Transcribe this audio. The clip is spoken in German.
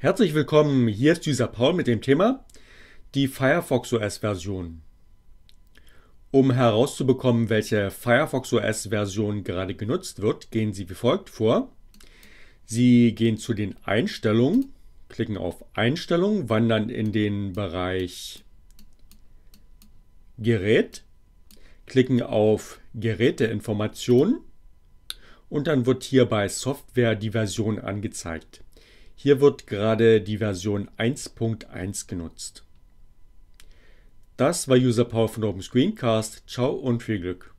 Herzlich willkommen, hier ist dieser Paul mit dem Thema die Firefox OS Version. Um herauszubekommen, welche Firefox OS Version gerade genutzt wird, gehen Sie wie folgt vor. Sie gehen zu den Einstellungen, klicken auf Einstellungen, wandern in den Bereich Gerät, klicken auf Geräteinformationen und dann wird hier bei Software die Version angezeigt. Hier wird gerade die Version 1.1 genutzt. Das war User Power von Open Screencast. Ciao und viel Glück.